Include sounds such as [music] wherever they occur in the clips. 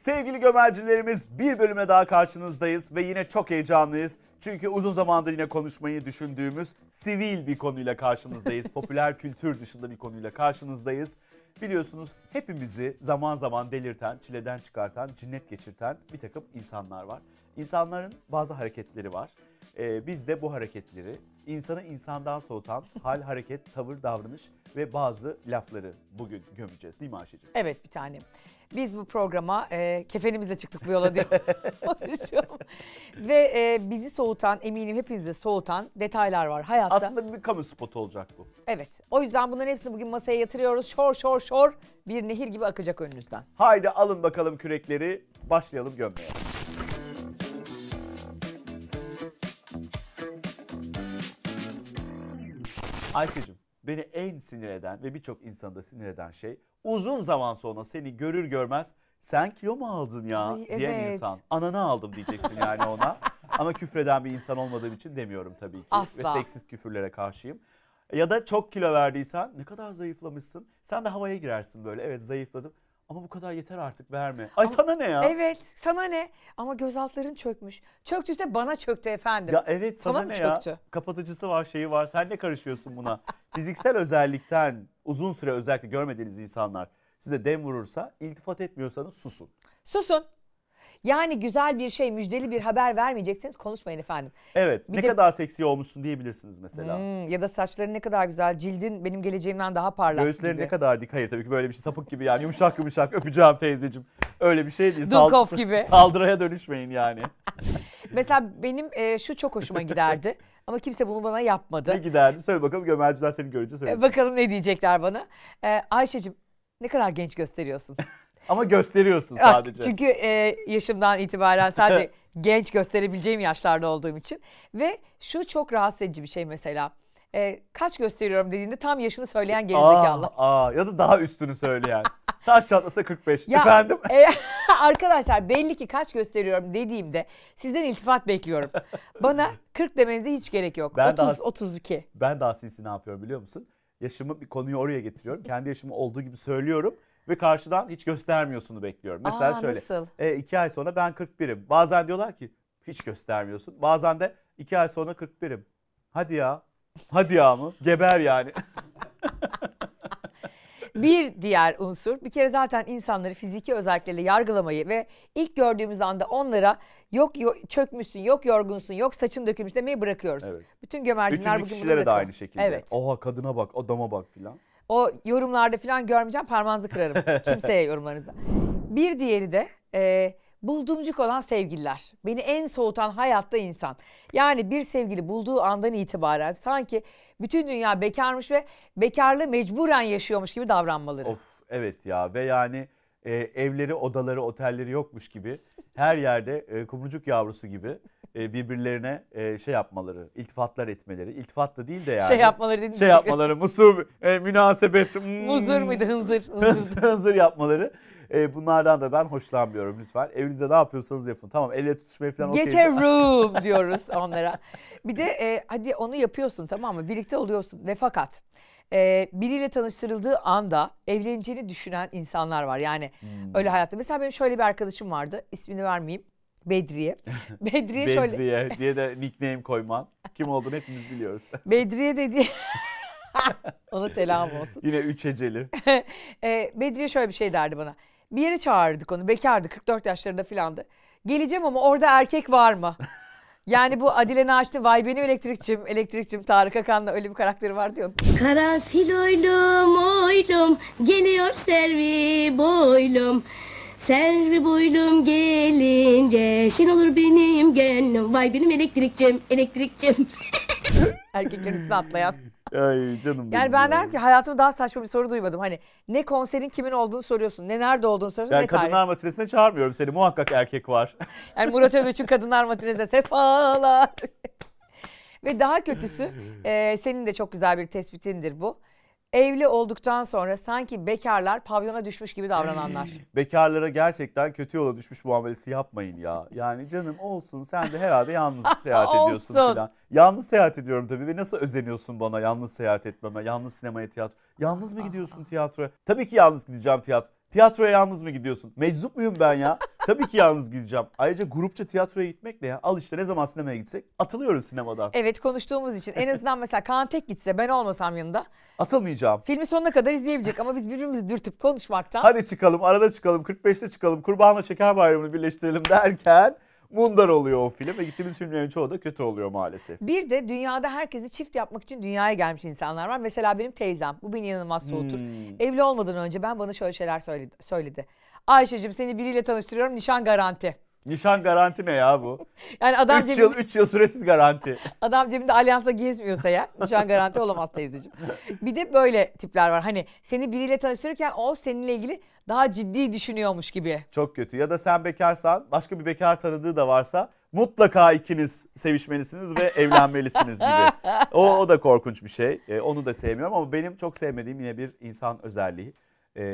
Sevgili gömercilerimiz bir bölüme daha karşınızdayız ve yine çok heyecanlıyız. Çünkü uzun zamandır yine konuşmayı düşündüğümüz sivil bir konuyla karşınızdayız. [laughs] Popüler kültür dışında bir konuyla karşınızdayız. Biliyorsunuz hepimizi zaman zaman delirten, çileden çıkartan, cinnet geçirten bir takım insanlar var. İnsanların bazı hareketleri var. Ee, biz de bu hareketleri insanı insandan soğutan [laughs] hal, hareket, tavır, davranış ve bazı lafları bugün gömeceğiz değil mi Ayşe'ciğim? Evet bir tanem. Biz bu programa e, kefenimizle çıktık bu yola diyor. [laughs] Ve e, bizi soğutan, eminim hepinizi soğutan detaylar var hayatta. Aslında bir kamu spotu olacak bu. Evet. O yüzden bunların hepsini bugün masaya yatırıyoruz. Şor şor şor bir nehir gibi akacak önünüzden. Haydi alın bakalım kürekleri. Başlayalım gömmeye. Ayşe'cim beni en sinir eden ve birçok insanı da sinir eden şey uzun zaman sonra seni görür görmez sen kilo mu aldın ya Ay, diyen evet. insan. Ananı aldım diyeceksin yani ona. [laughs] Ama küfreden bir insan olmadığım için demiyorum tabii ki. Asla. Ve seksist küfürlere karşıyım. Ya da çok kilo verdiysen ne kadar zayıflamışsın. Sen de havaya girersin böyle evet zayıfladım. Ama bu kadar yeter artık verme. Ay Ama, sana ne ya? Evet sana ne? Ama gözaltların çökmüş. Çöktüyse bana çöktü efendim. Ya evet sana, sana ne ya? Kapatıcısı var şeyi var. Sen ne karışıyorsun buna? [laughs] Fiziksel özellikten uzun süre özellikle görmediğiniz insanlar size dem vurursa iltifat etmiyorsanız susun. Susun. Yani güzel bir şey, müjdeli bir haber vermeyecekseniz konuşmayın efendim. Evet. Bir ne de... kadar seksi olmuşsun diyebilirsiniz mesela. Hmm, ya da saçların ne kadar güzel, cildin benim geleceğimden daha parlak Göğüslerin gibi. ne kadar dik. Hayır tabii ki böyle bir şey sapık gibi yani yumuşak yumuşak [laughs] öpeceğim teyzeciğim. Öyle bir şey değil. Dukov Sald- gibi. [laughs] Saldıraya dönüşmeyin yani. [laughs] mesela benim e, şu çok hoşuma giderdi. Ama kimse bunu bana yapmadı. Ne giderdi? Söyle bakalım gömerciler seni görünce e, söylesin. Bakalım ne diyecekler bana. Ee, Ayşe'cim ne kadar genç gösteriyorsun. Ama gösteriyorsun sadece. Çünkü e, yaşımdan itibaren sadece [laughs] genç gösterebileceğim yaşlarda olduğum için. Ve şu çok rahatsız edici bir şey mesela. E, kaç gösteriyorum dediğinde tam yaşını söyleyen gerizekalı. Aa, aa, ya da daha üstünü söyleyen. [laughs] Taş çatlasa 45. Ya, Efendim? E, [laughs] arkadaşlar belli ki kaç gösteriyorum dediğimde sizden iltifat bekliyorum. Bana 40 demenize hiç gerek yok. Ben 30, daha, 32. Ben daha sinsi ne yapıyorum biliyor musun? Yaşımı bir konuyu oraya getiriyorum. Kendi yaşımı olduğu gibi söylüyorum ve karşıdan hiç göstermiyorsunu bekliyorum. Mesela Aa, şöyle nasıl? E, iki ay sonra ben 41'im. Bazen diyorlar ki hiç göstermiyorsun. Bazen de iki ay sonra 41'im. Hadi ya. Hadi ya mı? Geber yani. [laughs] Bir diğer unsur bir kere zaten insanları fiziki özellikleriyle yargılamayı ve ilk gördüğümüz anda onlara yok, yok çökmüşsün, yok yorgunsun, yok saçın dökülmüş demeyi bırakıyoruz. Evet. Bütün gömercinler Üçüncü bugün bunu bırakıyor. de aynı şekilde. Evet. Oha kadına bak, adama bak filan. O yorumlarda falan görmeyeceğim parmağınızı kırarım [laughs] kimseye yorumlarınızda. Bir diğeri de e, buldumcuk olan sevgililer. Beni en soğutan hayatta insan. Yani bir sevgili bulduğu andan itibaren sanki bütün dünya bekarmış ve bekarlığı mecburen yaşıyormuş gibi davranmaları. Of evet ya ve yani e, evleri, odaları, otelleri yokmuş gibi her yerde e, kumrucuk yavrusu gibi e, birbirlerine e, şey yapmaları, iltifatlar etmeleri. İltifat da değil de yani. Şey yapmaları dediğim Şey yapmaları, musub, e, münasebet. mm, Muzur muydu? Hınzır. [laughs] Hınzır. Hazır yapmaları. E, bunlardan da ben hoşlanmıyorum lütfen. Evinizde ne yapıyorsanız yapın. Tamam elle tutuşmaya falan okey. Get a room diyoruz onlara. Bir de e, hadi onu yapıyorsun tamam mı? Birlikte oluyorsun ve fakat e, biriyle tanıştırıldığı anda evleneceğini düşünen insanlar var. Yani hmm. öyle hayatta. Mesela benim şöyle bir arkadaşım vardı. İsmini vermeyeyim. Bedriye. Bedriye, [laughs] Bedriye şöyle. Bedriye diye de nickname koyman. Kim olduğunu hepimiz biliyoruz. [laughs] Bedriye dedi. [laughs] Ona selam olsun. Yine üç eceli. e, Bedriye şöyle bir şey derdi bana. Bir yere çağırdık onu. Bekardı. 44 yaşlarında filandı. Geleceğim ama orada erkek var mı? Yani bu Adile Naş'ta vay benim elektrikçim, elektrikçim Tarık Akan'la bir karakteri var diyor. Karanfil oylum oylum geliyor servi boylum. Servi boylum gelince şen olur benim gönlüm. Vay benim elektrikçim, elektrikçim. [laughs] Erkekler üstüne atlayan. Ay canım. Yani ben derim ki hayatımda daha saçma bir soru duymadım. Hani ne konserin kimin olduğunu soruyorsun, ne nerede olduğunu soruyorsun, yani ne kadınlar tarih. matinesine çağırmıyorum seni. Muhakkak erkek var. [laughs] Yani Murat Övüç'ün kadınlar matinesine sefalar. [laughs] Ve daha kötüsü [laughs] e, senin de çok güzel bir tespitindir bu evli olduktan sonra sanki bekarlar pavyona düşmüş gibi davrananlar. Bekarlara gerçekten kötü yola düşmüş muamelesi yapmayın ya. Yani canım olsun sen de herhalde yalnız [laughs] seyahat ediyorsun Olsun. falan. Yalnız seyahat ediyorum tabii ve nasıl özeniyorsun bana yalnız seyahat etmeme, yalnız sinemaya tiyatro. Yalnız mı ah. gidiyorsun tiyatroya? Tabii ki yalnız gideceğim tiyatro. Tiyatroya yalnız mı gidiyorsun? Meczup muyum ben ya? [laughs] Tabii ki yalnız gideceğim. Ayrıca grupça tiyatroya gitmek de ya. Al işte ne zaman sinemaya gitsek atılıyoruz sinemadan. Evet konuştuğumuz için en azından mesela Kaan tek gitse ben olmasam yanında. Atılmayacağım. Filmi sonuna kadar izleyebilecek ama biz birbirimizi dürtüp konuşmaktan. Hadi çıkalım arada çıkalım 45'te çıkalım kurbanla şeker bayramını birleştirelim derken Mundar oluyor o film ve gittiğimiz filmlerin çoğu da kötü oluyor maalesef. Bir de dünyada herkesi çift yapmak için dünyaya gelmiş insanlar var. Mesela benim teyzem. Bu beni inanılmaz soğutur. Hmm. Evli olmadan önce ben bana şöyle şeyler söyledi. söyledi. Ayşe'cim seni biriyle tanıştırıyorum nişan garanti. Nişan garanti ne ya bu? [laughs] Yani adam 3 cebinde... yıl 3 yıl süresiz garanti. adam cebinde alyansla gezmiyorsa ya nişan garanti olamaz teyzeciğim. Bir de böyle tipler var. Hani seni biriyle tanıştırırken o seninle ilgili daha ciddi düşünüyormuş gibi. Çok kötü. Ya da sen bekarsan başka bir bekar tanıdığı da varsa mutlaka ikiniz sevişmelisiniz ve evlenmelisiniz gibi. O, o da korkunç bir şey. E, onu da sevmiyorum ama benim çok sevmediğim yine bir insan özelliği. E,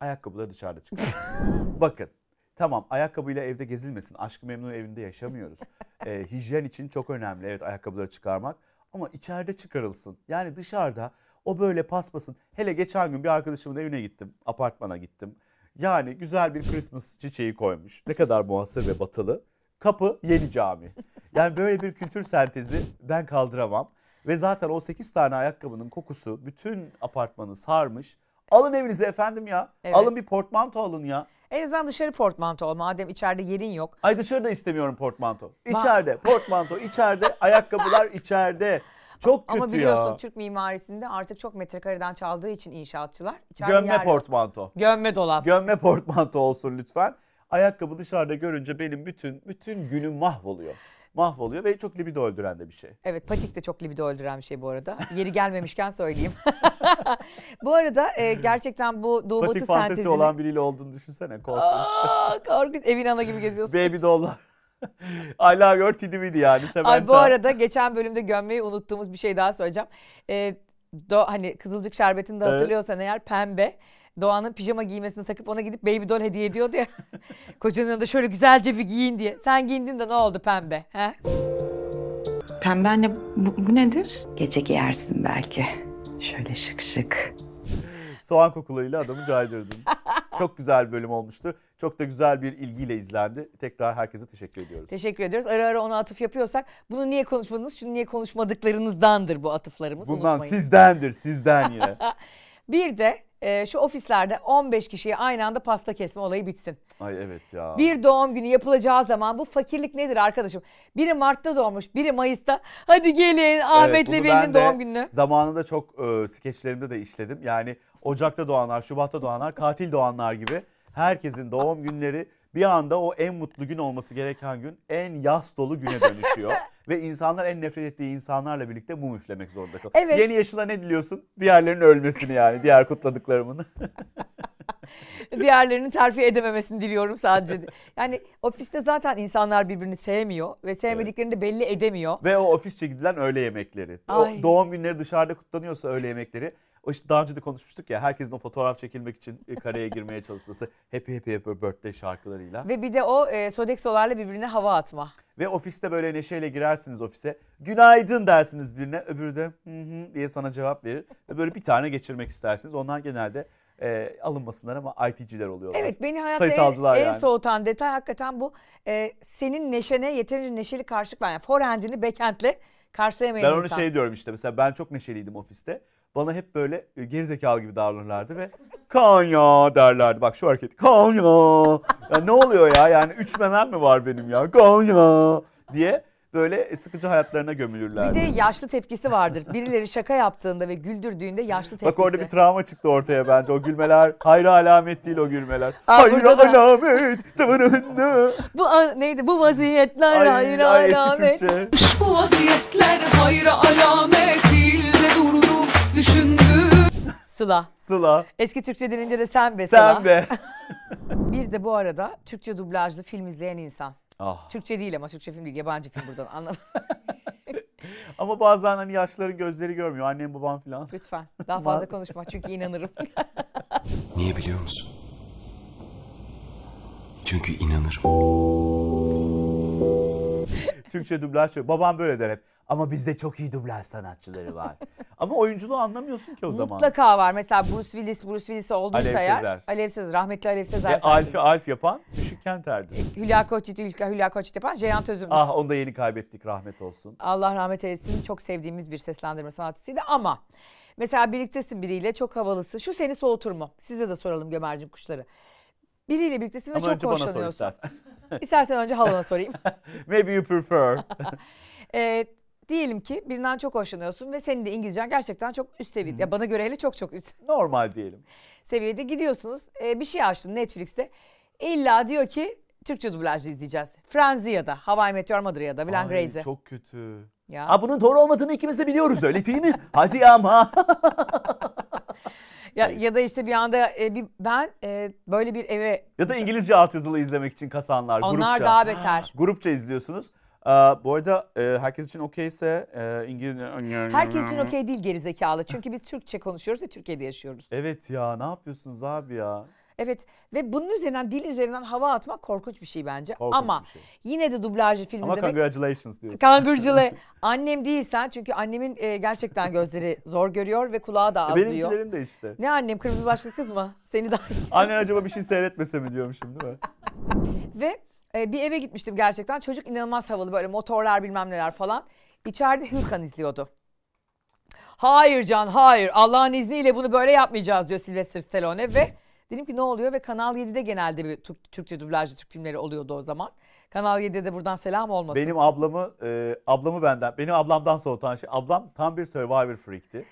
ayakkabıları dışarıda çıkıyor. [laughs] Bakın Tamam ayakkabıyla evde gezilmesin. Aşkı memnun evinde yaşamıyoruz. [laughs] e, hijyen için çok önemli evet ayakkabıları çıkarmak. Ama içeride çıkarılsın. Yani dışarıda o böyle paspasın. Hele geçen gün bir arkadaşımın evine gittim. Apartmana gittim. Yani güzel bir Christmas çiçeği koymuş. Ne kadar muhasır ve batılı. Kapı yeni cami. Yani böyle bir kültür sentezi ben kaldıramam. Ve zaten o 8 tane ayakkabının kokusu bütün apartmanı sarmış. Alın evinize efendim ya. Evet. Alın bir portmanto alın ya. En azından dışarı portmanto ol madem içeride yerin yok. Ay dışarıda istemiyorum portmanto. İçeride portmanto içeride [laughs] ayakkabılar içeride. Çok kötü Ama biliyorsun ya. Türk mimarisinde artık çok metrekareden çaldığı için inşaatçılar. içeride Gömme yer yok. portmanto. Gömme dolap. Gömme portmanto olsun lütfen. Ayakkabı dışarıda görünce benim bütün bütün günüm mahvoluyor mahvoluyor ve çok libido öldüren de bir şey. Evet patik de çok libido öldüren bir şey bu arada. Yeri gelmemişken söyleyeyim. [laughs] bu arada e, gerçekten bu Doğu patik Batı sentezini... Patik olan biriyle olduğunu düşünsene korkunç. Aa, korkunç evin ana gibi geziyorsun. Baby dolllar. [laughs] I love your TDV'di yani Ay bu arada geçen bölümde gömmeyi unuttuğumuz bir şey daha söyleyeceğim. Ee, do, hani Kızılcık Şerbeti'ni de hatırlıyorsan evet. eğer pembe Doğan'ın pijama giymesini takıp ona gidip baby doll hediye ediyordu ya. [laughs] Kocanın yanında şöyle güzelce bir giyin diye. Sen giyindin de ne oldu pembe? He? Pembe anne bu, bu nedir? Gece giyersin belki. Şöyle şık şık. Soğan kokularıyla adamı caydırdın. [laughs] Çok güzel bölüm olmuştu. Çok da güzel bir ilgiyle izlendi. Tekrar herkese teşekkür ediyoruz. Teşekkür ediyoruz. Ara ara ona atıf yapıyorsak bunu niye konuşmadınız, şunu niye konuşmadıklarınızdandır bu atıflarımız. Bundan Unutmayın. sizdendir, sizden yine. [laughs] bir de e, şu ofislerde 15 kişiye aynı anda pasta kesme olayı bitsin. Ay evet ya. Bir doğum günü yapılacağı zaman bu fakirlik nedir arkadaşım? Biri Mart'ta doğmuş, biri Mayıs'ta. Hadi gelin Ahmet evet, Levi'nin doğum gününü. Zamanında çok e, skeçlerimde de işledim. Yani Ocak'ta doğanlar, Şubat'ta doğanlar, katil doğanlar gibi herkesin doğum günleri bir anda o en mutlu gün olması gereken gün en yas dolu güne dönüşüyor. [laughs] Ve insanlar en nefret ettiği insanlarla birlikte mum üflemek zorunda kalıyor. Evet. Yeni yaşına ne diliyorsun? Diğerlerinin ölmesini yani diğer kutladıklarımın. [laughs] Diğerlerinin terfi edememesini diliyorum sadece. Yani ofiste zaten insanlar birbirini sevmiyor ve sevmediklerini de belli edemiyor. Ve o ofis çekildiğinden öğle yemekleri. O doğum günleri dışarıda kutlanıyorsa öğle yemekleri işte daha önce de konuşmuştuk ya herkesin o fotoğraf çekilmek için e, kareye girmeye çalışması. Happy Happy Happy Birthday şarkılarıyla. Ve bir de o e, Sodexo'larla birbirine hava atma. Ve ofiste böyle neşeyle girersiniz ofise. Günaydın dersiniz birine öbürü de hı hı diye sana cevap verir. Ve böyle bir tane geçirmek istersiniz. Onlar genelde e, alınmasınlar ama IT'ciler oluyorlar. Evet beni hayatta en, en soğutan detay hakikaten bu. E, senin neşene yeterince neşeli karşılık var, Yani forehand'ini backhand'le karşılayamayan Ben onu insan. şey diyorum işte mesela ben çok neşeliydim ofiste bana hep böyle e, gerizekalı gibi davranırlardı ve kan ya derlerdi. Bak şu hareket. kan ya. ya ne oluyor ya? Yani üç memem mi var benim ya? kan ya diye böyle e, sıkıcı hayatlarına gömülürler. Bir de yaşlı tepkisi vardır. Birileri şaka yaptığında ve güldürdüğünde yaşlı tepkisi. Bak orada bir travma çıktı ortaya bence. O gülmeler hayra alamet değil o gülmeler. Aa, hayra da... alamet zamanında. Bu a, neydi? Bu vaziyetler ay, hayra ay, alamet. Bu vaziyetler hayra alamet değil de durur düşündüm. Sıla. Sıla. Eski Türkçe denince de sen be Sıla. Sen be. [laughs] bir de bu arada Türkçe dublajlı film izleyen insan. Ah. Türkçe değil ama Türkçe film değil yabancı film buradan anladım. [laughs] ama bazen hani yaşların gözleri görmüyor annem babam falan. Lütfen daha fazla [laughs] konuşma çünkü inanırım. Niye biliyor musun? Çünkü inanırım. [laughs] Türkçe dublaj çok. Babam böyle der hep. Ama bizde çok iyi dublaj sanatçıları var. [laughs] Ama oyunculuğu anlamıyorsun ki o zaman. Mutlaka var. Mesela Bruce Willis, Bruce Willis olduysa Alev eğer. Sezer. Alev Sezer. Rahmetli Alev Sezer. Ve Alf'i Alf yapan Düşük Kenter'dir. E, Hülya Koçit, Hülya, Hülya Koçit yapan Ceyhan Tözüm. Ah onu da yeni kaybettik rahmet olsun. Allah rahmet eylesin. Çok sevdiğimiz bir seslendirme sanatçısıydı ama... Mesela birliktesin biriyle çok havalısı. Şu seni soğutur mu? Size de soralım Gömercim kuşları. Biriyle birliktesin ve Ama çok önce hoşlanıyorsun. Bana sor İstersen önce halana sorayım. [laughs] Maybe you prefer. [laughs] e, diyelim ki birinden çok hoşlanıyorsun ve senin de İngilizcen gerçekten çok üst seviyede. Ya bana göre hele çok çok üst. Normal diyelim. Seviyede gidiyorsunuz. E, bir şey açtın Netflix'te. İlla diyor ki Türkçe dublajlı izleyeceğiz. Frenzy ya da Hawaii Meteor Madrya'da Blan Grace'i. Çok kötü. Ya. Ha bunun doğru olmadığını ikimiz de biliyoruz öyle değil mi? Hadi ama. [laughs] Ya, ya da işte bir anda e, bir ben e, böyle bir eve... Ya da İngilizce altyazılı izlemek için kasanlar Onlar grupça. Onlar daha beter. grupça izliyorsunuz. Ee, bu arada e, herkes için okeyse e, İngilizce... Herkes için okey değil gerizekalı. Çünkü biz Türkçe konuşuyoruz ve Türkiye'de yaşıyoruz. Evet ya ne yapıyorsunuz abi ya? Evet ve bunun üzerinden dil üzerinden hava atmak korkunç bir şey bence. Korkunç Ama bir şey. yine de dublajlı filmi Ama demek. Ama congratulations diyorsun. Congratulations. [laughs] Annem değilsen çünkü annemin e, gerçekten gözleri zor görüyor ve kulağı da e, az duyuyor. Benimkilerin de işte. Ne annem kırmızı başlı kız mı? Seni daha [laughs] Annen acaba bir şey seyretmese mi diyormuşum değil mi? [laughs] ve e, bir eve gitmiştim gerçekten. Çocuk inanılmaz havalı böyle motorlar bilmem neler falan. İçeride Hülkan izliyordu. Hayır Can hayır Allah'ın izniyle bunu böyle yapmayacağız diyor Sylvester Stallone ve Dedim ki ne oluyor ve Kanal 7'de genelde bir Türk, Türkçe dublajlı Türk filmleri oluyordu o zaman. Kanal 7'de buradan selam olmasın. Benim ablamı, e, ablamı benden, benim ablamdan soğutan şey, ablam tam bir Survivor freak'ti.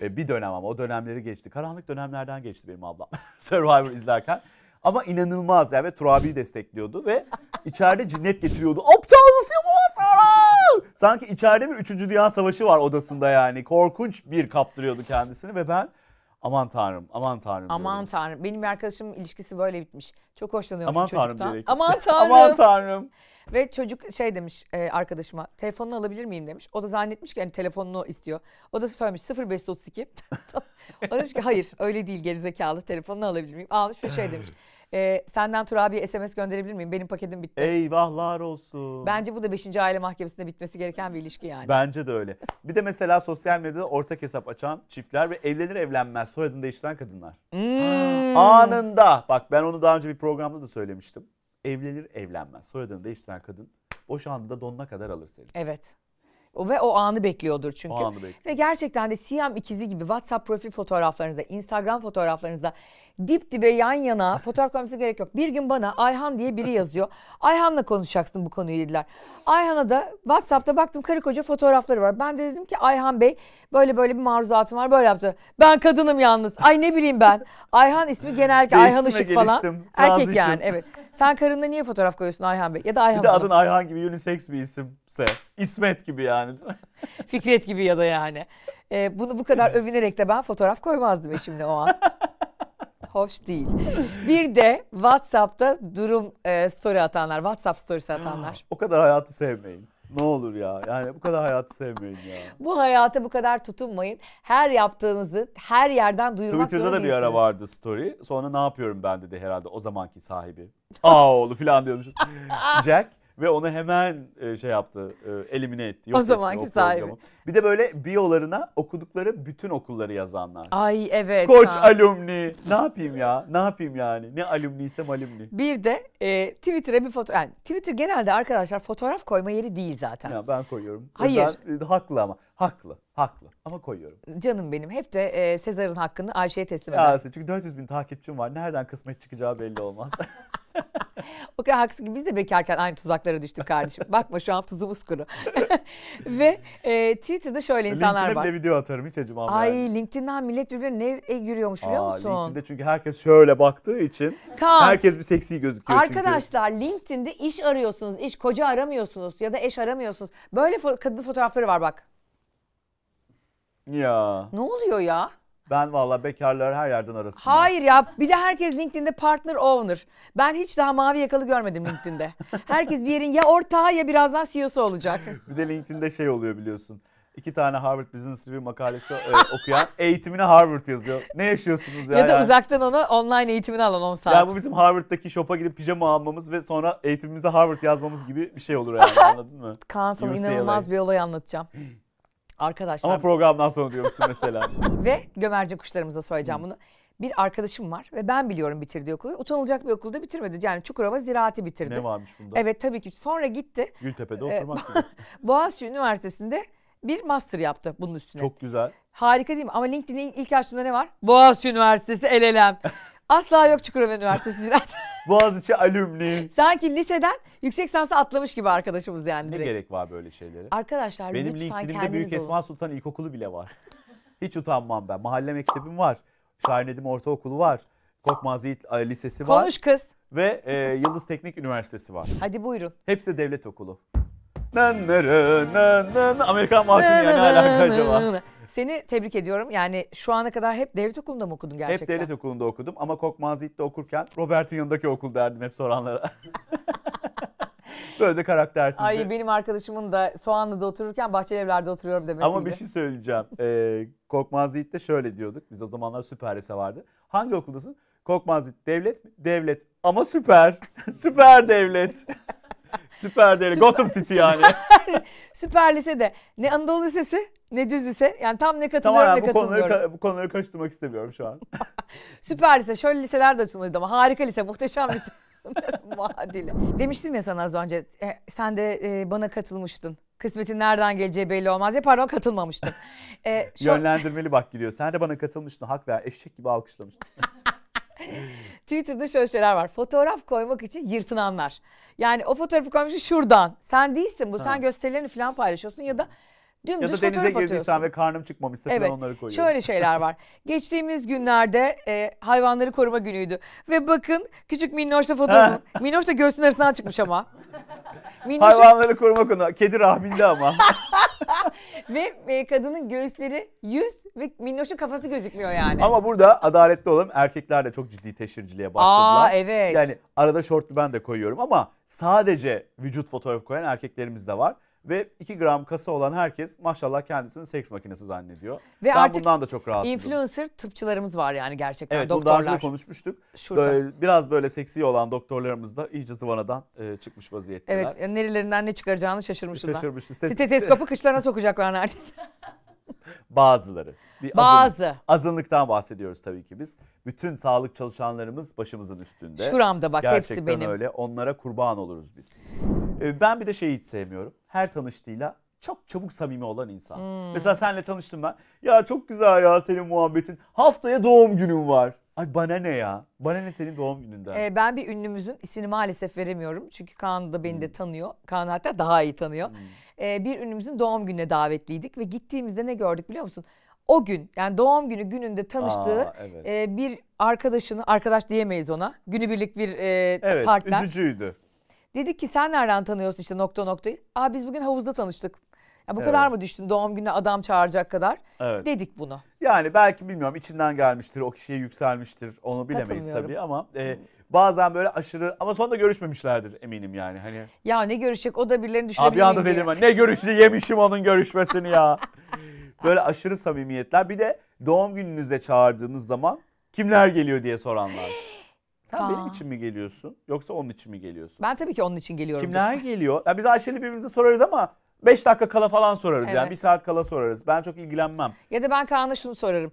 E, bir dönem ama o dönemleri geçti. Karanlık dönemlerden geçti benim ablam [laughs] Survivor izlerken. Ama inanılmaz yani ve Turabi'yi destekliyordu ve içeride cinnet geçiriyordu. Aptal Sanki içeride bir 3. Dünya Savaşı var odasında yani. Korkunç bir kaptırıyordu kendisini ve ben Aman tanrım, aman tanrım. Aman diyorum. tanrım. Benim bir arkadaşımın ilişkisi böyle bitmiş. Çok hoşlanıyorum aman çocuktan. Tanrım [laughs] aman tanrım. aman tanrım. Ve çocuk şey demiş e, arkadaşıma telefonunu alabilir miyim demiş. O da zannetmiş ki hani telefonunu istiyor. O da söylemiş 0532. [laughs] o demiş ki hayır öyle değil gerizekalı telefonunu alabilir miyim? Almış ve şey demiş. [laughs] E, senden Turabi'ye SMS gönderebilir miyim? Benim paketim bitti. Eyvahlar olsun. Bence bu da 5. aile mahkemesinde bitmesi gereken bir ilişki yani. Bence de öyle. Bir de mesela sosyal medyada ortak hesap açan çiftler ve evlenir evlenmez soyadını değiştiren kadınlar. Hmm. Anında. Bak ben onu daha önce bir programda da söylemiştim. Evlenir evlenmez. Soyadını değiştiren kadın boşandığında donuna kadar alır seni. Evet. Ve o anı bekliyordur çünkü. O anı bekliyor. Ve gerçekten de Siyam ikizi gibi WhatsApp profil fotoğraflarınızda, Instagram fotoğraflarınızda dip dibe yan yana [laughs] fotoğraf koyması gerek yok. Bir gün bana Ayhan diye biri yazıyor. Ayhan'la konuşacaksın bu konuyu dediler. Ayhan'a da WhatsApp'ta baktım karı koca fotoğrafları var. Ben de dedim ki Ayhan Bey böyle böyle bir maruzatım var böyle yaptı. Ben kadınım yalnız. Ay ne bileyim ben. Ayhan ismi genellikle Ayhan Işık geliştim, falan. Erkek yani evet. Sen karınla niye fotoğraf koyuyorsun Ayhan Bey? Ya da Ayhan Bir de adın Ayhan gibi unisex bir isimse. İsmet gibi yani. [laughs] Fikret gibi ya da yani. Ee, bunu bu kadar övünerek de ben fotoğraf koymazdım eşimle o an. [laughs] Hoş değil. Bir de WhatsApp'ta durum e, story atanlar, WhatsApp stories atanlar. [gasps] o kadar hayatı sevmeyin. Ne olur ya. Yani bu kadar hayatı sevmeyin ya. Bu hayata bu kadar tutunmayın. Her yaptığınızı her yerden duyurmak Twitter'da da bir ara vardı story. Sonra ne yapıyorum ben dedi herhalde o zamanki sahibi. Aa oğlu falan diyormuş. [laughs] Jack ve onu hemen e, şey yaptı, e, elimine etti. Yok o zamanki sahibi. Bir de böyle biyolarına okudukları bütün okulları yazanlar. Ay evet. Koç ha. alumni. Ne yapayım ya? Ne yapayım yani? Ne alumniysem alumni. Bir de e, Twitter'a bir foto... Yani Twitter genelde arkadaşlar fotoğraf koyma yeri değil zaten. Ya ben koyuyorum. Hayır. Ben, e, haklı ama. Haklı. Haklı ama koyuyorum. Canım benim hep de e, Sezar'ın hakkını Ayşe'ye teslim eder. Ya, çünkü 400 bin takipçim var. Nereden kısmet çıkacağı belli olmaz. [laughs] [laughs] o kadar haksız ki biz de bekarken aynı tuzaklara düştük kardeşim. Bakma şu an tuzumuz kuru. [laughs] Ve e, Twitter'da şöyle insanlar LinkedIn'e var. LinkedIn'e video atarım hiç acımam Ay yani. LinkedIn'den millet birbirine ne e giriyormuş biliyor Aa, musun? LinkedIn'de çünkü herkes şöyle baktığı için Kaan, herkes bir seksi gözüküyor Arkadaşlar çünkü. LinkedIn'de iş arıyorsunuz, iş koca aramıyorsunuz ya da eş aramıyorsunuz. Böyle fo- kadın fotoğrafları var bak. Ya. Ne oluyor ya? Ben valla bekarlar her yerden arasında. Hayır ya bir de herkes LinkedIn'de partner owner. Ben hiç daha mavi yakalı görmedim LinkedIn'de. herkes bir yerin ya ortağı ya birazdan CEO'su olacak. [laughs] bir de LinkedIn'de şey oluyor biliyorsun iki tane Harvard Business Review makalesi e, okuyan [laughs] eğitimine Harvard yazıyor. Ne yaşıyorsunuz ya? Ya da yani? uzaktan onu online eğitimini alan 10 saat. Ya bu bizim Harvard'daki shop'a gidip pijama almamız ve sonra eğitimimize Harvard yazmamız gibi bir şey olur yani anladın mı? [laughs] Kaan sana inanılmaz bir olay anlatacağım. [gasps] Arkadaşlar. Ama programdan sonra diyorsun mesela. [laughs] ve gömerce kuşlarımıza söyleyeceğim hmm. bunu bir arkadaşım var ve ben biliyorum bitirdiği okulu. Utanılacak bir okulda bitirmedi. Yani Çukurova Ziraati bitirdi. Ne varmış bunda? Evet tabii ki. Sonra gitti. Gültepe'de ee, oturmak. Boğaziçi Üniversitesi'nde bir master yaptı bunun üstüne. Çok güzel. Harika değil mi? Ama LinkedIn'in ilk açtığında ne var? Boğaziçi Üniversitesi el elem [laughs] Asla yok Çukurova Üniversitesi. [laughs] Boğaziçi alümni. Sanki liseden yüksek lisansa atlamış gibi arkadaşımız yani. Ne gerek var böyle şeylere? Arkadaşlar Benim lütfen LinkedIn'de Büyük olun. Esma Sultan İlkokulu bile var. Hiç utanmam ben. Mahalle mektebim var. Şahin Edim Ortaokulu var. Korkmaz Yiğit e, Lisesi var. Konuş kız. Ve e, Yıldız Teknik Üniversitesi var. Hadi buyurun. Hepsi de devlet okulu. Nan nan nan Amerikan marşını yani ne alaka acaba? Seni tebrik ediyorum. Yani şu ana kadar hep devlet okulunda mı okudun gerçekten? Hep devlet okulunda okudum ama Kokmazit'te okurken Robert'in yanındaki okul derdim hep soranlara. [laughs] Böyle de karaktersizdi. Ay benim arkadaşımın da Soğanlı'da otururken Bahçelievler'de oturuyorum demesiydi. Ama bir şey söyleyeceğim. [laughs] ee, Korkmaz şöyle diyorduk. Biz o zamanlar süper lise vardı. Hangi okuldasın? Kokmazit devlet mi? Devlet. Ama süper. [laughs] süper devlet. Süper değil. Gotham City yani. [laughs] süper lise de. Ne Anadolu Lisesi ne düz lise. Yani tam ne katılıyorum tamam, ne bu katılmıyorum. Konuları, bu konuları karıştırmak istemiyorum şu an. [laughs] süper lise. Şöyle liseler de açılmadı ama harika lise, muhteşem lise. [laughs] Vadili. Demiştim ya sana az önce. E, sen de e, bana katılmıştın. Kısmetin nereden geleceği belli olmaz ya pardon katılmamıştım. E, şu... Yönlendirmeli bak gidiyor. Sen de bana katılmıştın hak ver eşek gibi alkışlamıştın. [laughs] Twitter'da şöyle şeyler var. Fotoğraf koymak için yırtınanlar. Yani o fotoğrafı koymuşsun şuradan. Sen değilsin bu. Ha. Sen gösterilerini falan paylaşıyorsun ya da dümdüz fotoğraf Ya da denize girdiysen ve karnım çıkmamışsa evet. onları koyuyorum. Şöyle şeyler var. [laughs] Geçtiğimiz günlerde e, hayvanları koruma günüydü. Ve bakın küçük Minnoş'ta fotoğrafı. [laughs] Minnoş da göğsünün arasından çıkmış ama. Hayvanları koruma konu. Kedi rahminde ama. [laughs] ve e, kadının göğüsleri yüz ve minnoşun kafası gözükmüyor yani. Ama burada adaletli olalım. Erkekler de çok ciddi teşhirciliğe başladılar. Aa evet. Yani arada şortlu ben de koyuyorum ama sadece vücut fotoğrafı koyan erkeklerimiz de var. Ve 2 gram kası olan herkes maşallah kendisini seks makinesi zannediyor. Ve ben artık bundan da çok rahatsızım. Influencer tıpçılarımız var yani gerçekten evet, doktorlar. Evet daha önce konuşmuştuk. Şurada. biraz böyle seksi olan doktorlarımız da iyice zıvanadan e, çıkmış vaziyette. Evet nerelerinden ne çıkaracağını şaşırmışlar. Şaşırmış. Steteskop'u kışlarına sokacaklar neredeyse. [laughs] [laughs] Bazıları. Bir Bazı. Azın, azınlıktan bahsediyoruz tabii ki biz. Bütün sağlık çalışanlarımız başımızın üstünde. Şuramda bak Gerçekten hepsi benim. Gerçekten öyle. Onlara kurban oluruz biz. Ee, ben bir de şeyi hiç sevmiyorum. Her tanıştığıyla çok çabuk samimi olan insan. Hmm. Mesela senle tanıştım ben. Ya çok güzel ya senin muhabbetin. Haftaya doğum günün var. Ay bana ne ya? Bana ne senin doğum gününden? Ee, ben bir ünlümüzün ismini maalesef veremiyorum. Çünkü Kaan da beni hmm. de tanıyor. Kaan hatta daha iyi tanıyor. Hmm. Ee, bir ünlümüzün doğum gününe davetliydik ve gittiğimizde ne gördük biliyor musun? O gün yani doğum günü gününde tanıştığı Aa, evet. e, bir arkadaşını, arkadaş diyemeyiz ona. Günübirlik bir e, evet, partner. Evet üzücüydü. Dedi ki sen nereden tanıyorsun işte nokta noktayı? Aa biz bugün havuzda tanıştık. Ya bu evet. kadar mı düştün doğum gününe adam çağıracak kadar? Evet. Dedik bunu. Yani belki bilmiyorum içinden gelmiştir, o kişiye yükselmiştir. Onu bilemeyiz tabii ama e, hmm. bazen böyle aşırı ama sonunda görüşmemişlerdir eminim yani. Hani Ya ne görüşecek? O da birilerini düşünebilir. Abi bir anda dedim ben ne görüşecek yemişim onun görüşmesini ya. [laughs] böyle aşırı samimiyetler. Bir de doğum gününüzde çağırdığınız zaman kimler geliyor diye soranlar. Sen Kaan. benim için mi geliyorsun yoksa onun için mi geliyorsun? Ben tabii ki onun için geliyorum. Kimler geliyor? Ya biz Ayşe'yle birbirimize sorarız ama 5 dakika kala falan sorarız evet. yani bir saat kala sorarız. Ben çok ilgilenmem. Ya da ben Kaan'a şunu sorarım.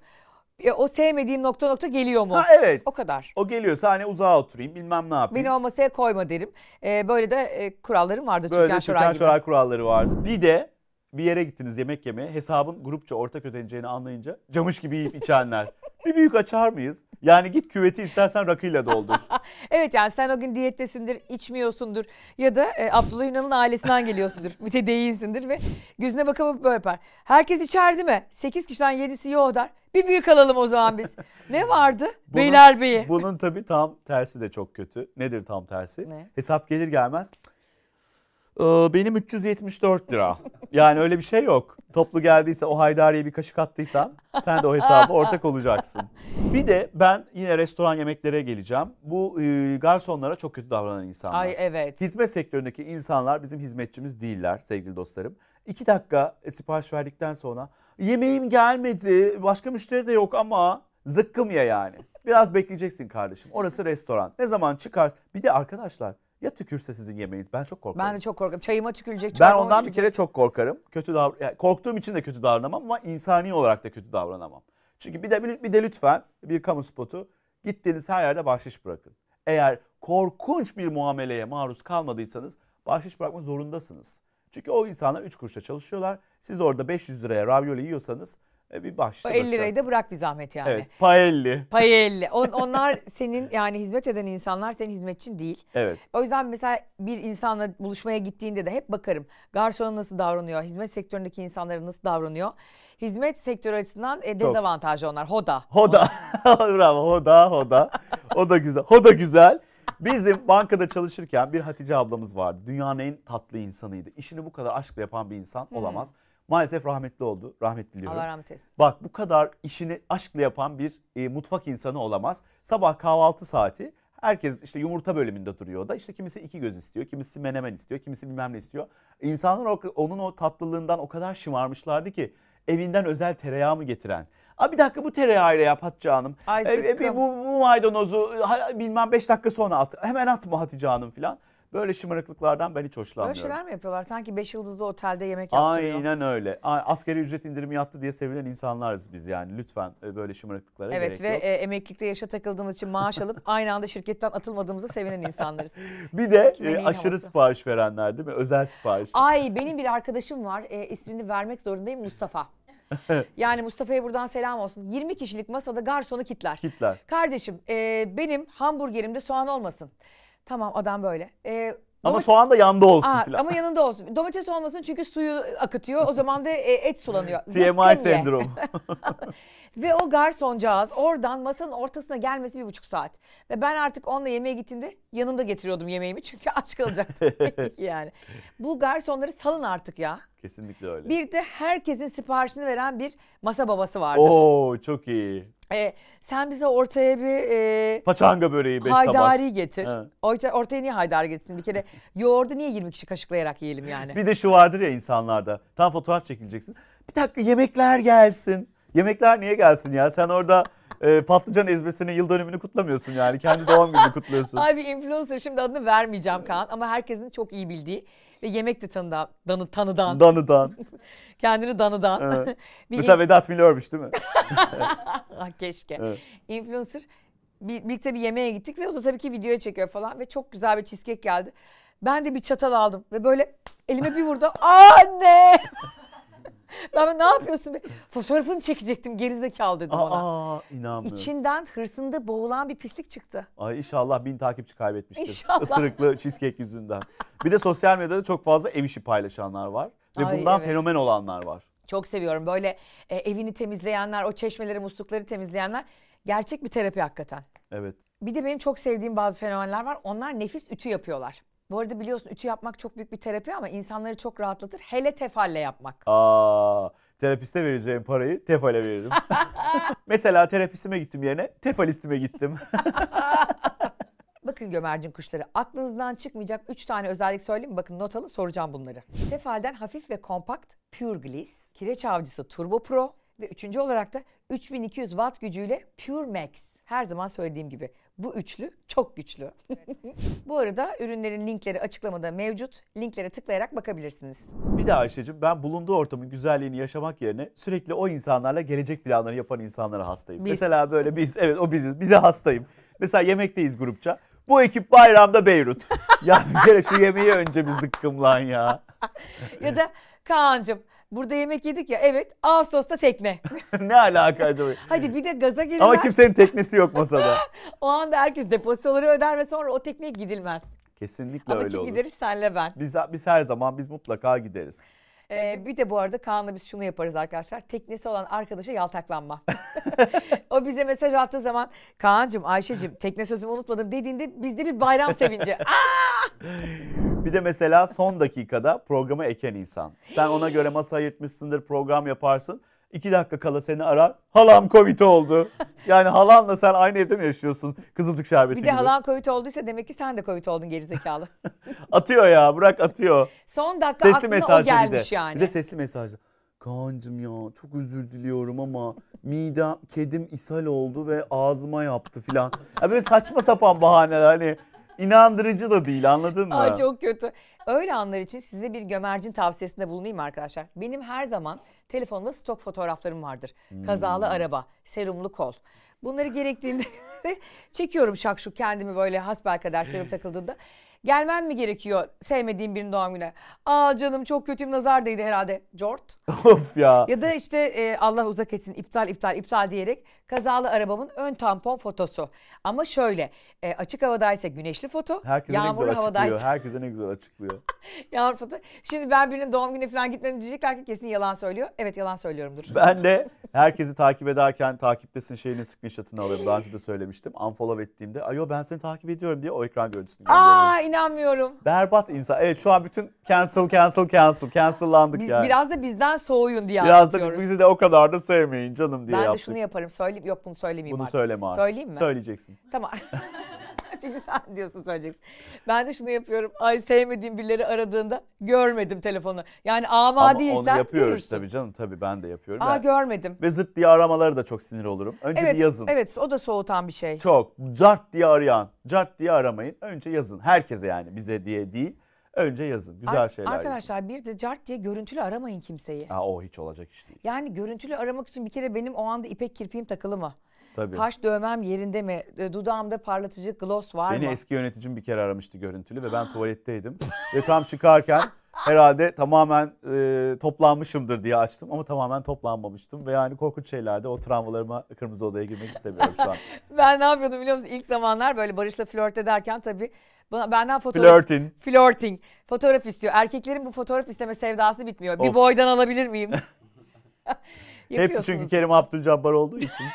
Ya o sevmediğim nokta nokta geliyor mu? Ha evet. O kadar. O geliyor. hani uzağa oturayım bilmem ne yapayım. Beni o masaya koyma derim. Ee, böyle de e, kurallarım vardı Böyle Türkan Şoray gibi. Böyle Şoray kuralları vardı. Bir de bir yere gittiniz yemek yemeye. Hesabın grupça ortak ödeneceğini anlayınca camış gibi yiyip içenler. [laughs] bir büyük açar mıyız? Yani git küveti istersen rakıyla doldur. [laughs] evet yani sen o gün diyettesindir, içmiyorsundur ya da e, Abdullah Yunan'ın ailesinden geliyorsundur. Mütedeyinsindir ve gözüne bakamıp böyle yapar. Herkes içerdi mi? 8 kişiden 7'si yok der. Bir büyük alalım o zaman biz. Ne vardı? Bunun, beyi Bunun tabii tam tersi de çok kötü. Nedir tam tersi? Ne? Hesap gelir gelmez ee, benim 374 lira. Yani öyle bir şey yok. Toplu geldiyse o haydariye bir kaşık attıysan sen de o hesaba ortak olacaksın. Bir de ben yine restoran yemeklere geleceğim. Bu e, garsonlara çok kötü davranan insanlar. Ay evet. Hizmet sektöründeki insanlar bizim hizmetçimiz değiller sevgili dostlarım. İki dakika e, sipariş verdikten sonra yemeğim gelmedi başka müşteri de yok ama zıkkım ya yani. Biraz bekleyeceksin kardeşim orası restoran. Ne zaman çıkar bir de arkadaşlar ya tükürse sizin yemeğiniz. Ben çok korkarım. Ben de çok korkarım. Çayıma tükürecek. Ben ondan bir kere çok korkarım. Kötü davran yani korktuğum için de kötü davranamam ama insani olarak da kötü davranamam. Çünkü bir de bir, de lütfen bir kamu spotu gittiğiniz her yerde bahşiş bırakın. Eğer korkunç bir muameleye maruz kalmadıysanız bahşiş bırakmak zorundasınız. Çünkü o insanlar 3 kuruşa çalışıyorlar. Siz orada 500 liraya ravioli yiyorsanız e bir başta. O 50 lirayı da bırak bir zahmet yani. Evet, paelli. Paelli. On, onlar senin yani hizmet eden insanlar senin hizmetçin değil. Evet. O yüzden mesela bir insanla buluşmaya gittiğinde de hep bakarım. Garsona nasıl davranıyor? Hizmet sektöründeki insanlara nasıl davranıyor? Hizmet sektörü açısından e, dezavantajlı onlar. Hoda. Hoda. [laughs] Bravo. Hoda, hoda. O da güzel. Hoda güzel. Bizim bankada çalışırken bir Hatice ablamız vardı. Dünyanın en tatlı insanıydı. İşini bu kadar aşkla yapan bir insan olamaz. Hmm maalesef rahmetli oldu. Rahmet diliyorum. Allah rahmet eylesin. Bak bu kadar işini aşkla yapan bir e, mutfak insanı olamaz. Sabah kahvaltı saati herkes işte yumurta bölümünde duruyor da işte kimisi iki göz istiyor, kimisi menemen istiyor, kimisi bilmem ne istiyor. İnsanlar o, onun o tatlılığından o kadar şımarmışlardı ki evinden özel tereyağı mı getiren? Aa, bir dakika bu tereyağıyla yap Hatice Hanım. Ay, e, e, bu, bu maydanozu ha, bilmem 5 dakika sonra at. Hemen atma Hatice Hanım filan. Böyle şımarıklıklardan ben hiç hoşlanmıyorum. Böyle şeyler mi yapıyorlar? Sanki 5 yıldızlı otelde yemek yaptırıyor. Aynen öyle. Askeri ücret indirimi yaptı diye sevilen insanlarız biz yani. Lütfen e, böyle şımarıklıklara evet, gerek yok. Evet ve emeklilikte yaşa takıldığımız için maaş alıp [laughs] aynı anda şirketten atılmadığımıza sevinen insanlarız. bir de e, aşırı havası. sipariş verenler değil mi? Özel sipariş. Ay benim bir arkadaşım var. E, ismini vermek zorundayım Mustafa. [laughs] yani Mustafa'ya buradan selam olsun. 20 kişilik masada garsonu kitler. Kitler. Kardeşim e, benim hamburgerimde soğan olmasın. Tamam adam böyle. Ee, ama soğan da yanında olsun Aa, falan. Ama yanında olsun. Domates olmasın çünkü suyu akıtıyor. O zaman da e, et sulanıyor. TMI [laughs] sendromu. [laughs] Ve o garsoncağız oradan masanın ortasına gelmesi bir buçuk saat. Ve ben artık onunla yemeğe gittiğimde yanımda getiriyordum yemeğimi. Çünkü aç kalacaktım [laughs] yani. Bu garsonları salın artık ya. Kesinlikle öyle. Bir de herkesin siparişini veren bir masa babası vardır. Oo çok iyi. E, sen bize ortaya bir e, paçanga böreği beş haydari tabak. getir. Orta, ortaya niye haydari getirsin? Bir kere yoğurdu niye 20 kişi kaşıklayarak yiyelim yani? Bir de şu vardır ya insanlarda. Tam fotoğraf çekileceksin. Bir dakika yemekler gelsin. Yemekler niye gelsin ya? Sen orada e, patlıcan ezmesinin yıl dönümünü kutlamıyorsun yani. Kendi doğum gününü kutluyorsun. Abi [laughs] influencer şimdi adını vermeyeceğim Kaan ama herkesin çok iyi bildiği ve yemekti tanıdan, danı, tanıdan. Danıdan. [laughs] Kendini danıdan. Evet. [laughs] Mesela Vedat Milli değil mi? ah, [laughs] keşke. Evet. Influencer. Bir, birlikte bir yemeğe gittik ve o da tabii ki videoya çekiyor falan. Ve çok güzel bir cheesecake geldi. Ben de bir çatal aldım ve böyle elime bir vurdu. Anne! [laughs] ben ne yapıyorsun be? Fotoğrafını çekecektim gerizekalı dedim aa, ona. Aa inanmıyorum. İçinden hırsında boğulan bir pislik çıktı. Ay inşallah bin takipçi kaybetmiştir. İnşallah. Isırıklı cheesecake yüzünden. Bir de sosyal medyada çok fazla ev işi paylaşanlar var. Ve Ay, bundan evet. fenomen olanlar var. Çok seviyorum böyle e, evini temizleyenler, o çeşmeleri, muslukları temizleyenler. Gerçek bir terapi hakikaten. Evet. Bir de benim çok sevdiğim bazı fenomenler var. Onlar nefis ütü yapıyorlar. Bu arada biliyorsun ütü yapmak çok büyük bir terapi ama insanları çok rahatlatır. Hele tefalle yapmak. Aa, terapiste vereceğim parayı tefale veririm. [laughs] Mesela terapistime gittim yerine tefalistime gittim. [laughs] Bakın gömercin kuşları aklınızdan çıkmayacak 3 tane özellik söyleyeyim Bakın not alın soracağım bunları. Tefalden hafif ve kompakt Pure Gliss, kireç avcısı Turbo Pro ve üçüncü olarak da 3200 watt gücüyle Pure Max her zaman söylediğim gibi bu üçlü çok güçlü. Evet. [laughs] bu arada ürünlerin linkleri açıklamada mevcut. Linklere tıklayarak bakabilirsiniz. Bir de Ayşe'cim ben bulunduğu ortamın güzelliğini yaşamak yerine sürekli o insanlarla gelecek planları yapan insanlara hastayım. Biz. Mesela böyle biz evet o biziz bize hastayım. Mesela yemekteyiz grupça. Bu ekip bayramda Beyrut. [laughs] ya bir kere şu yemeği önce biz dıkkımlan ya. ya da Kaan'cığım Burada yemek yedik ya evet Ağustos'ta tekme. [laughs] ne alaka acaba? Hadi bir de gaza gelirler. Ama kimsenin teknesi yok masada. [laughs] o anda herkes depozitoları öder ve sonra o tekneye gidilmez. Kesinlikle Ama öyle olur. Ama kim gideriz senle ben. Biz, biz her zaman biz mutlaka gideriz. Ee, bir de bu arada Kaan'la biz şunu yaparız arkadaşlar. Teknesi olan arkadaşa yaltaklanma. [laughs] [laughs] o bize mesaj attığı zaman Kaan'cığım Ayşe'cim tekne sözümü unutmadım dediğinde bizde bir bayram sevinci. [laughs] Bir de mesela son dakikada programı eken insan. Sen ona göre masa ayırtmışsındır, program yaparsın. İki dakika kala seni arar. Halam Covid oldu. [laughs] Yani halanla sen aynı evde mi yaşıyorsun? Kızılcık şerbeti Bir de gibi. halan Covid olduysa demek ki sen de Covid oldun gerizekalı. [laughs] atıyor ya bırak atıyor. Son dakika sesli aklına mesaj o gelmiş bir de. yani. Bir de sesli mesajla. Kaan'cım ya çok özür diliyorum ama mide kedim ishal oldu ve ağzıma yaptı filan. Ya böyle saçma sapan bahaneler hani inandırıcı da değil anladın mı? Aa, çok kötü. Öyle anlar için size bir gömercin tavsiyesinde bulunayım arkadaşlar. Benim her zaman telefonumda stok fotoğraflarım vardır. Hmm. Kazalı araba, serumlu kol. Bunları gerektiğinde [laughs] çekiyorum şakşuk kendimi böyle hasbelkader serum takıldığında. Gelmem mi gerekiyor sevmediğim birinin doğum gününe? Aa canım çok kötüyüm nazar değdi herhalde. Jort. [laughs] Of ya. Ya da işte e, Allah uzak etsin iptal iptal iptal diyerek kazalı arabamın ön tampon fotosu. Ama şöyle e, açık havadaysa güneşli foto. Herkese ne güzel yağmurlu havadaysa. açıklıyor. Herkese ne güzel açıklıyor. [laughs] Yağmur foto. Şimdi ben birinin doğum gününe falan gitmedim diyecekler ki kesin yalan söylüyor. Evet yalan söylüyorumdur. [laughs] Ben de herkesi takip ederken takiptesin şeyini screenshot'ını alıyorum. Daha önce de söylemiştim. Unfollow ettiğimde ayo ben seni takip ediyorum diye o ekran görüntüsünü gönderiyorum. Aa inanmıyorum. Berbat insan. Evet şu an bütün cancel cancel cancel cancellandık Biz, yani. Biraz da bizden soğuyun diye Biraz da bizi de o kadar da sevmeyin canım diye ben yaptık. Ben de şunu yaparım. söyle. Yok bunu söylemeyeyim Bunu artık. söyleme artık. Söyleyeyim mi? Söyleyeceksin. Tamam. [laughs] Çünkü sen diyorsun söyleyeceksin. Ben de şunu yapıyorum. Ay sevmediğim birileri aradığında görmedim telefonu. Yani ama değilsen onu yapıyoruz görürsün. tabii canım. Tabii ben de yapıyorum. Aa ben... görmedim. Ve zırt diye aramaları da çok sinir olurum. Önce evet, bir yazın. Evet o da soğutan bir şey. Çok. Cart diye arayan. Cart diye aramayın. Önce yazın. Herkese yani bize diye değil. Önce yazın. Güzel Ar- şeyler Arkadaşlar yazın. bir de cart diye görüntülü aramayın kimseyi. Aa, o hiç olacak iş değil. Yani görüntülü aramak için bir kere benim o anda ipek kirpiğim takılı mı? Tabii. Kaş dövmem yerinde mi? E, dudağımda parlatıcı gloss var Beni mı? Beni eski yöneticim bir kere aramıştı görüntülü ve ben tuvaletteydim. ve tam çıkarken herhalde tamamen e, toplanmışımdır diye açtım ama tamamen toplanmamıştım. Ve yani korkunç şeylerde o travmalarıma kırmızı odaya girmek istemiyorum şu an. [laughs] ben ne yapıyordum biliyor musun? İlk zamanlar böyle Barış'la flört ederken tabii bana, benden fotoğraf... Flirting. Flirting. Fotoğraf istiyor. Erkeklerin bu fotoğraf isteme sevdası bitmiyor. Of. Bir boydan alabilir miyim? [laughs] [laughs] Hepsi çünkü Kerim Abdülcabbar olduğu için.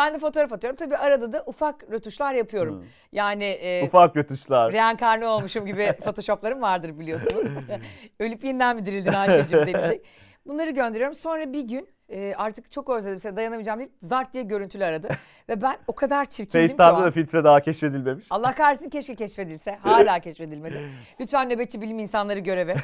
Ben de fotoğraf atıyorum. Tabii arada da ufak rötuşlar yapıyorum. Hmm. Yani e, ufak rötuşlar. Reenkarne olmuşum gibi [laughs] photoshoplarım vardır biliyorsunuz. [laughs] Ölüp yeniden mi dirildin Ayşe'cim denecek. Bunları gönderiyorum. Sonra bir gün e, artık çok özledim seni dayanamayacağım deyip zart diye görüntülü aradı. Ve ben o kadar çirkindim ki Facetime'da da filtre daha keşfedilmemiş. Allah kahretsin keşke keşfedilse. Hala keşfedilmedi. [laughs] Lütfen nöbetçi bilim insanları göreve.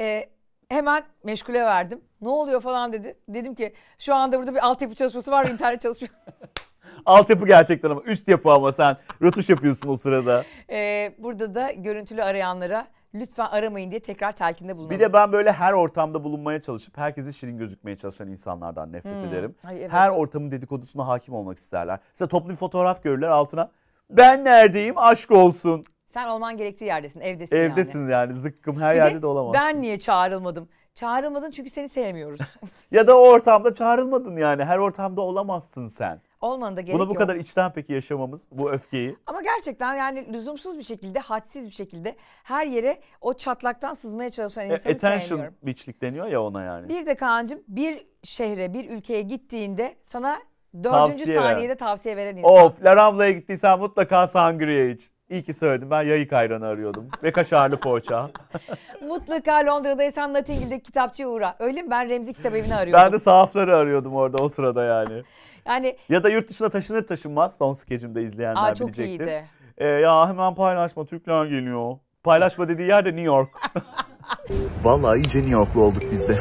e, Hemen meşgule verdim. Ne oluyor falan dedi. Dedim ki şu anda burada bir altyapı çalışması var internet çalışıyor. [laughs] altyapı gerçekten ama üst yapı ama sen rötuş yapıyorsun o sırada. Ee, burada da görüntülü arayanlara lütfen aramayın diye tekrar telkinde bulunalım. Bir de ben böyle her ortamda bulunmaya çalışıp herkese şirin gözükmeye çalışan insanlardan nefret hmm. ederim. Ay, evet. Her ortamın dedikodusuna hakim olmak isterler. Mesela toplu bir fotoğraf görürler altına ben neredeyim aşk olsun. Sen olman gerektiği yerdesin, evdesin Evdesin yani. yani zıkkım her Bir yerde de olamazsın. Ben niye çağrılmadım? Çağrılmadın çünkü seni sevmiyoruz. [laughs] ya da o ortamda çağrılmadın yani. Her ortamda olamazsın sen. Olmanın da gerek Buna bu yok. kadar içten peki yaşamamız bu öfkeyi. Ama gerçekten yani lüzumsuz bir şekilde, hadsiz bir şekilde her yere o çatlaktan sızmaya çalışan E, insanı attention sevmiyorum. bitchlik deniyor ya ona yani. Bir de Kaan'cığım bir şehre, bir ülkeye gittiğinde sana dördüncü Tavsiye veren. saniyede tavsiye veren insan. Of Larambla'ya gittiysen mutlaka Sangri'ye iç. İyi ki söyledim. Ben yayık ayranı arıyordum. Ve kaşarlı poğaça. [laughs] Mutlaka Londra'daysan Nottingham'deki kitapçıya uğra. Öyle mi? Ben Remzi kitap evini arıyordum. Ben de sahafları arıyordum orada o sırada yani. [laughs] yani Ya da yurt dışına taşınır taşınmaz. Son skecimde izleyenler Aa, çok bilecektir. iyiydi. Ee, ya hemen paylaşma Türkler geliyor. Paylaşma dediği yer de New York. [laughs] Vallahi iyice New Yorklu olduk biz de.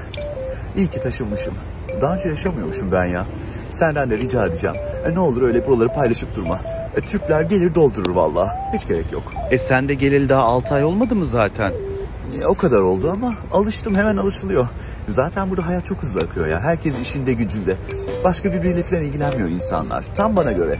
İyi ki taşınmışım. Daha önce yaşamıyormuşum ben ya. Senden de rica edeceğim. E, ne olur öyle buraları paylaşıp durma. E, tüpler gelir doldurur valla. Hiç gerek yok. E sen de geleli daha 6 ay olmadı mı zaten? E, o kadar oldu ama alıştım hemen alışılıyor. Zaten burada hayat çok hızlı akıyor ya. Herkes işinde gücünde. Başka birbiriyle falan ilgilenmiyor insanlar. Tam bana göre.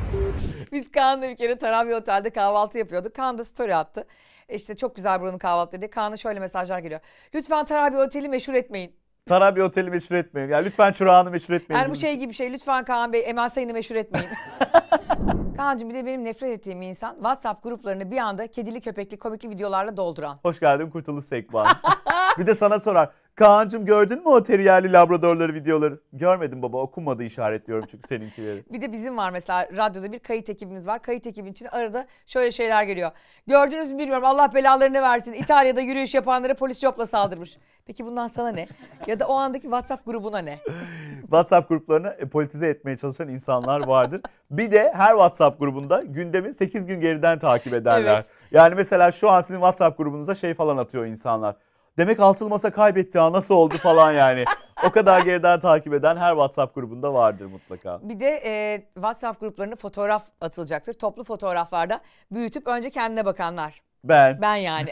Biz Kaan'la bir kere Tarabi Otel'de kahvaltı yapıyorduk. Kaan da story attı. E, işte çok güzel buranın kahvaltıları diye. Kaan'a şöyle mesajlar geliyor. Lütfen Tarabi Oteli meşhur etmeyin bir Oteli meşhur etmeyin. Yani lütfen çırağını meşhur etmeyin. Yani bu şey gibi şey. Lütfen Kaan Bey Emel Sayın'ı meşhur etmeyin. [laughs] Kaan'cığım bir de benim nefret ettiğim insan WhatsApp gruplarını bir anda kedili köpekli komikli videolarla dolduran. Hoş geldin Kurtuluş Sekban. [laughs] bir de sana sorar. Kaan'cığım gördün mü o teriyerli labradorları videoları? Görmedim baba okunmadı işaretliyorum çünkü seninkileri. [laughs] bir de bizim var mesela radyoda bir kayıt ekibimiz var. Kayıt ekibinin için arada şöyle şeyler geliyor. Gördünüz mü bilmiyorum Allah belalarını versin. İtalya'da yürüyüş yapanlara polis jopla saldırmış. Peki bundan sana ne? Ya da o andaki WhatsApp grubuna ne? [laughs] WhatsApp gruplarını e, politize etmeye çalışan insanlar vardır. bir de her WhatsApp grubunda gündemi 8 gün geriden takip ederler. Evet. Yani mesela şu an sizin WhatsApp grubunuza şey falan atıyor insanlar. Demek altılı masa kaybetti ha nasıl oldu falan yani. o kadar [laughs] geriden takip eden her WhatsApp grubunda vardır mutlaka. Bir de e, WhatsApp gruplarına fotoğraf atılacaktır. Toplu fotoğraflarda büyütüp önce kendine bakanlar. Ben. Ben yani.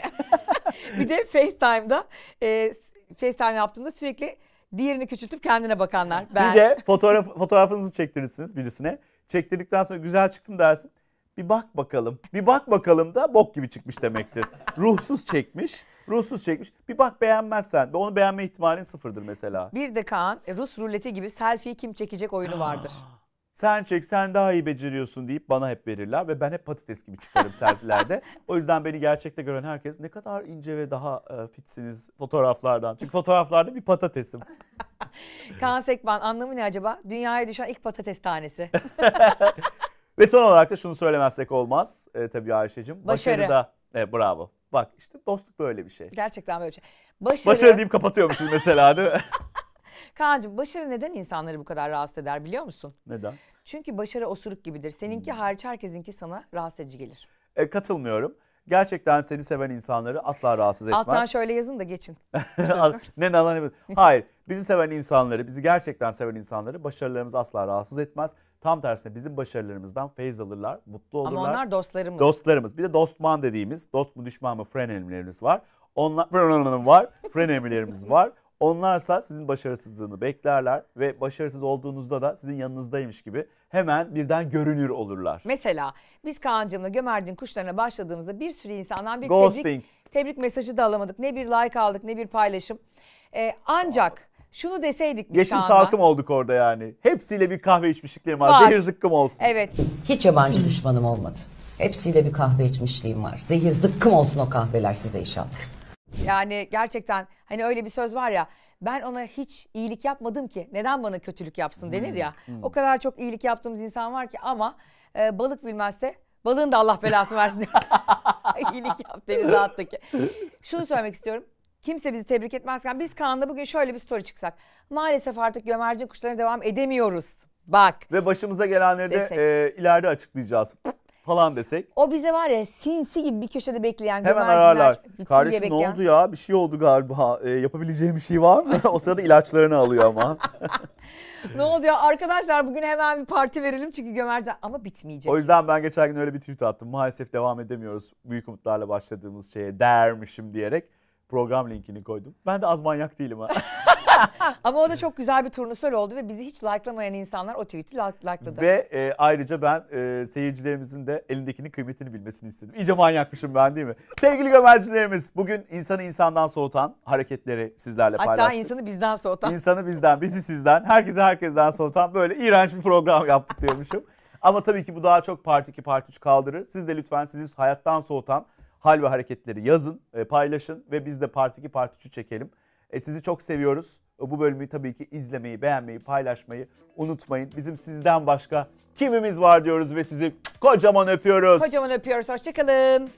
[laughs] bir de FaceTime'da e, FaceTime yaptığında sürekli diğerini küçültüp kendine bakanlar. Ben. Bir de fotoğraf fotoğrafınızı çektirirsiniz birisine. Çektirdikten sonra güzel çıktım dersin. Bir bak bakalım. Bir bak bakalım da bok gibi çıkmış demektir. Ruhsuz çekmiş. Ruhsuz çekmiş. Bir bak beğenmezsen de onu beğenme ihtimalin sıfırdır mesela. Bir de Kaan e, Rus ruleti gibi selfie kim çekecek oyunu ah. vardır. sen çek sen daha iyi beceriyorsun deyip bana hep verirler ve ben hep patates gibi çıkarım selfilerde. [laughs] O yüzden beni gerçekte gören herkes ne kadar ince ve daha e, fitsiniz fotoğraflardan. Çünkü fotoğraflarda bir patatesim. [laughs] Kaan Sekban anlamı ne acaba? Dünyaya düşen ilk patates tanesi. [laughs] ve son olarak da şunu söylemezsek olmaz. E, tabii Ayşe'cim. Başarı. Başarı da e, bravo. Bak işte dostluk böyle bir şey. Gerçekten böyle bir şey. Başarı, başarı deyip kapatıyormuşuz mesela değil mi? [laughs] [laughs] Kaan'cığım başarı neden insanları bu kadar rahatsız eder biliyor musun? Neden? Çünkü başarı osuruk gibidir. Seninki hmm. hariç herkesinki sana rahatsız edici gelir. E, katılmıyorum. Gerçekten seni seven insanları asla rahatsız etmez. Alttan şöyle yazın da geçin. [laughs] ne ne ne. Hayır. Bizi seven insanları, bizi gerçekten seven insanları başarılarımız asla rahatsız etmez. Tam tersine bizim başarılarımızdan feyz alırlar, mutlu olurlar. Ama onlar dostlarımız. Dostlarımız. Bir de dostman dediğimiz, dost mu düşman mı fren emirlerimiz var. Onlar var, fren emirlerimiz var. Onlarsa sizin başarısızlığını beklerler ve başarısız olduğunuzda da sizin yanınızdaymış gibi hemen birden görünür olurlar. Mesela biz Kaan'cığımla Gömer'cim kuşlarına başladığımızda bir sürü insandan bir Ghosting. tebrik, tebrik mesajı da alamadık. Ne bir like aldık ne bir paylaşım. Ee, ancak şunu deseydik biz Yeşim salkım olduk orada yani. Hepsiyle bir kahve içmişliğim var. var. Zehir zıkkım olsun. Evet. Hiç yabancı düşmanım olmadı. Hepsiyle bir kahve içmişliğim var. Zehir zıkkım olsun o kahveler size inşallah. Yani gerçekten hani öyle bir söz var ya ben ona hiç iyilik yapmadım ki neden bana kötülük yapsın denir ya. Hmm. hmm. O kadar çok iyilik yaptığımız insan var ki ama e, balık bilmezse balığın da Allah belasını versin. [laughs] İyilik yap denize attı Şunu söylemek istiyorum kimse bizi tebrik etmezken biz Kaan'da bugün şöyle bir story çıksak. Maalesef artık gömerci kuşlarına devam edemiyoruz. Bak. Ve başımıza gelenleri de e, ileride açıklayacağız falan desek. O bize var ya sinsi gibi bir köşede bekleyen Hemen gömerciler. ararlar. Kardeşim ne oldu ya bir şey oldu galiba E, yapabileceğim bir şey var mı? [laughs] o sırada ilaçlarını alıyor ama. [laughs] Ne oldu ya arkadaşlar bugün hemen bir parti verelim çünkü gömerci ama bitmeyecek. o yüzden ben geçen gün öyle bir tweet attım. Maalesef devam edemiyoruz büyük umutlarla başladığımız şeye dermişim diyerek program linkini koydum. Ben de az manyak değilim ha. [laughs] Ama o da çok güzel bir turnusol oldu ve bizi hiç likelamayan insanlar o tweet'i likeladı. Ve e, ayrıca ben e, seyircilerimizin de elindekinin kıymetini bilmesini istedim. İyice manyakmışım ben değil mi? Sevgili gömercilerimiz bugün insanı insandan soğutan hareketleri sizlerle Hatta paylaştık. Hatta insanı bizden soğutan. İnsanı bizden, bizi sizden, herkesi herkesten soğutan böyle iğrenç bir program yaptık diyormuşum. Ama tabii ki bu daha çok Parti 2, Parti 3 kaldırır. Siz de lütfen sizi hayattan soğutan hal ve hareketleri yazın, e, paylaşın ve biz de parti 2 Part 3'ü çekelim. E, sizi çok seviyoruz. E, bu bölümü tabii ki izlemeyi, beğenmeyi, paylaşmayı unutmayın. Bizim sizden başka kimimiz var diyoruz ve sizi kocaman öpüyoruz. Kocaman öpüyoruz. Hoşçakalın.